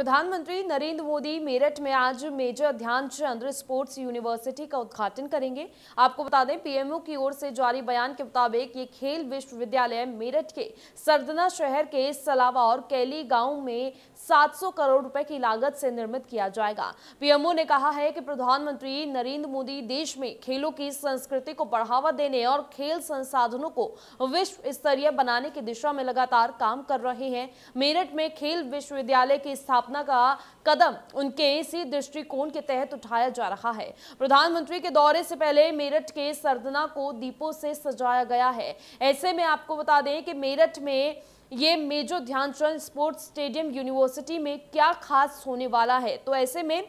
प्रधानमंत्री नरेंद्र मोदी मेरठ में आज मेजर ध्यानचंद्र स्पोर्ट्स यूनिवर्सिटी का उद्घाटन करेंगे आपको बता दें पीएमओ की ओर से जारी बयान के मुताबिक ये खेल विश्वविद्यालय मेरठ के सरदना शहर के सलावा और कैली गांव में 700 करोड़ रुपए की लागत से निर्मित किया जाएगा पीएमओ ने कहा है कि प्रधानमंत्री नरेंद्र मोदी देश में खेलों की संस्कृति को बढ़ावा देने और खेल संसाधनों को विश्व स्तरीय बनाने की दिशा में लगातार काम कर रहे हैं मेरठ में खेल विश्वविद्यालय की स्थापना स्थापना का कदम उनके इसी दृष्टिकोण के तहत उठाया जा रहा है प्रधानमंत्री के दौरे से पहले मेरठ के सरदना को दीपों से सजाया गया है ऐसे में आपको बता दें कि मेरठ में ये major Dhyanchand sports stadium university में क्या खास होने वाला है तो ऐसे में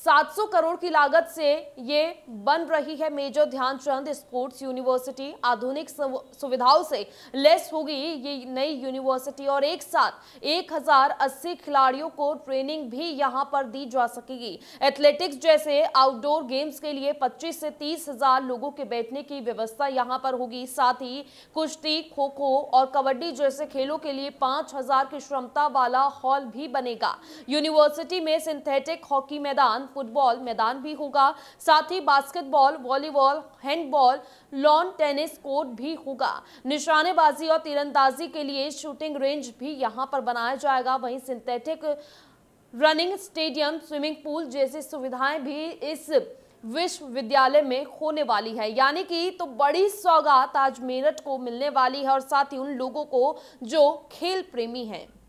700 करोड़ की लागत से ये बन रही है मेजर ध्यानचंद स्पोर्ट्स यूनिवर्सिटी आधुनिक सुविधाओं से लेस होगी ये नई यूनिवर्सिटी और एक साथ 1080 खिलाड़ियों को ट्रेनिंग भी यहाँ पर दी जा सकेगी एथलेटिक्स जैसे आउटडोर गेम्स के लिए 25 से तीस हजार लोगों के बैठने की व्यवस्था यहाँ पर होगी साथ ही कुश्ती खो खो और कबड्डी जैसे खेलों के लिए पांच की क्षमता वाला हॉल भी बनेगा यूनिवर्सिटी में सिंथेटिक हॉकी मैदान मैदान फुटबॉल मैदान भी होगा साथ ही basketball volleyball handball lawn tennis court भी होगा निशानेबाजी और तीरंदाजी के लिए शूटिंग रेंज भी यहां पर बनाया जाएगा वहीं synthetic running stadium swimming pool जैसी सुविधाएं भी इस विश्वविद्यालय में होने वाली है यानी कि तो बड़ी सौगात आज मेरठ को मिलने वाली है और साथ ही उन लोगों को जो खेल प्रेमी हैं